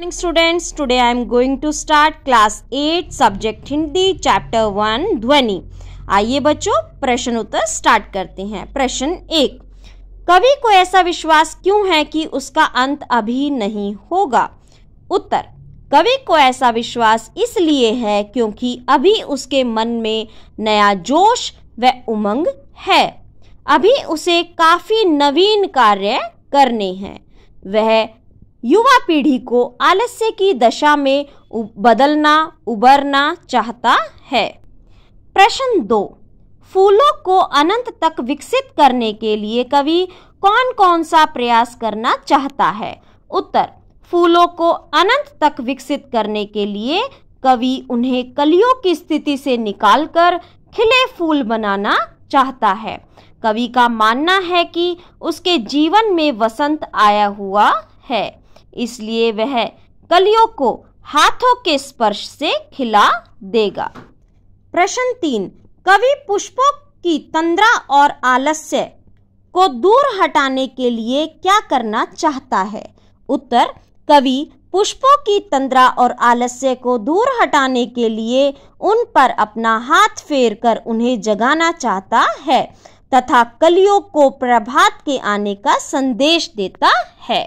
morning students today I am going to start class at subject Hindi chapter one ध्वनि आइए बच्चों प्रश्न उत्तर start करते हैं प्रश्न एक कवि को ऐसा विश्वास क्यों है कि उसका अंत अभी नहीं होगा उत्तर कवि को ऐसा विश्वास इसलिए है क्योंकि अभी उसके मन में नया जोश व उमंग है अभी उसे काफ़ी नवीन कार्य करने हैं वह युवा पीढ़ी को आलस्य की दशा में बदलना उबरना चाहता है प्रश्न दो फूलों को अनंत तक विकसित करने के लिए कवि कौन कौन सा प्रयास करना चाहता है उत्तर फूलों को अनंत तक विकसित करने के लिए कवि उन्हें कलियों की स्थिति से निकालकर खिले फूल बनाना चाहता है कवि का मानना है कि उसके जीवन में वसंत आया हुआ है इसलिए वह कलियों को हाथों के स्पर्श से खिला देगा प्रश्न तीन कवि पुष्पों की तंद्रा और आलस्य को दूर हटाने के लिए क्या करना चाहता है उत्तर कवि पुष्पों की तंद्रा और आलस्य को दूर हटाने के लिए उन पर अपना हाथ फेर कर उन्हें जगाना चाहता है तथा कलियों को प्रभात के आने का संदेश देता है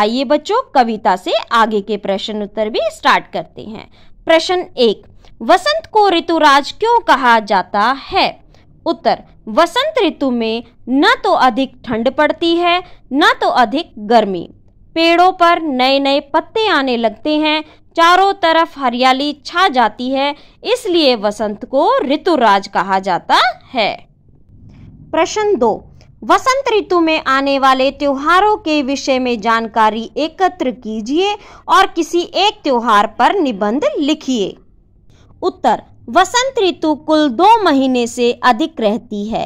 आइए बच्चों कविता से आगे के प्रश्न उत्तर भी स्टार्ट करते हैं प्रश्न एक वसंत को ऋतुराज क्यों कहा जाता है उत्तर वसंत ऋतु में न तो अधिक ठंड पड़ती है न तो अधिक गर्मी पेड़ों पर नए नए पत्ते आने लगते हैं चारों तरफ हरियाली छा जाती है इसलिए वसंत को ऋतुराज कहा जाता है प्रश्न दो वसंत ऋतु में आने वाले त्योहारों के विषय में जानकारी एकत्र कीजिए और किसी एक त्योहार पर निबंध लिखिए उत्तर वसंत ऋतु कुल दो महीने से अधिक रहती है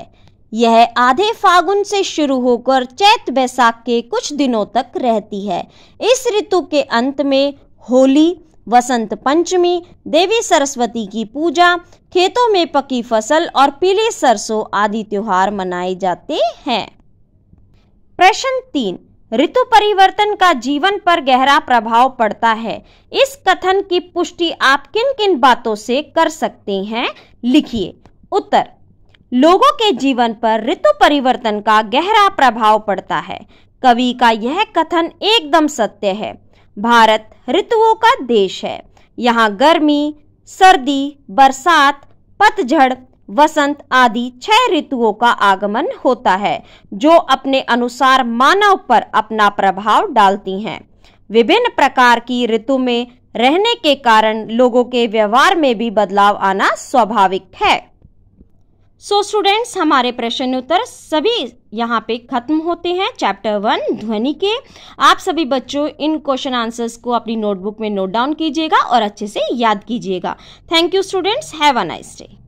यह आधे फागुन से शुरू होकर चैत बैसाख के कुछ दिनों तक रहती है इस ऋतु के अंत में होली वसंत पंचमी देवी सरस्वती की पूजा खेतों में पकी फसल और पीले सरसों आदि त्योहार मनाए जाते हैं प्रश्न तीन ऋतु परिवर्तन का जीवन पर गहरा प्रभाव पड़ता है इस कथन की पुष्टि आप किन किन बातों से कर सकते हैं लिखिए उत्तर लोगों के जीवन पर ऋतु परिवर्तन का गहरा प्रभाव पड़ता है कवि का यह कथन एकदम सत्य है भारत ऋतुओं का देश है यहाँ गर्मी सर्दी बरसात पतझड़ वसंत आदि छह ऋतुओं का आगमन होता है जो अपने अनुसार मानव पर अपना प्रभाव डालती हैं विभिन्न प्रकार की ऋतु में रहने के कारण लोगों के व्यवहार में भी बदलाव आना स्वाभाविक है सो so स्टूडेंट्स हमारे प्रश्न उत्तर सभी यहाँ पे खत्म होते हैं चैप्टर वन ध्वनि के आप सभी बच्चों इन क्वेश्चन आंसर्स को अपनी नोटबुक में नोट डाउन कीजिएगा और अच्छे से याद कीजिएगा thank you students have a nice day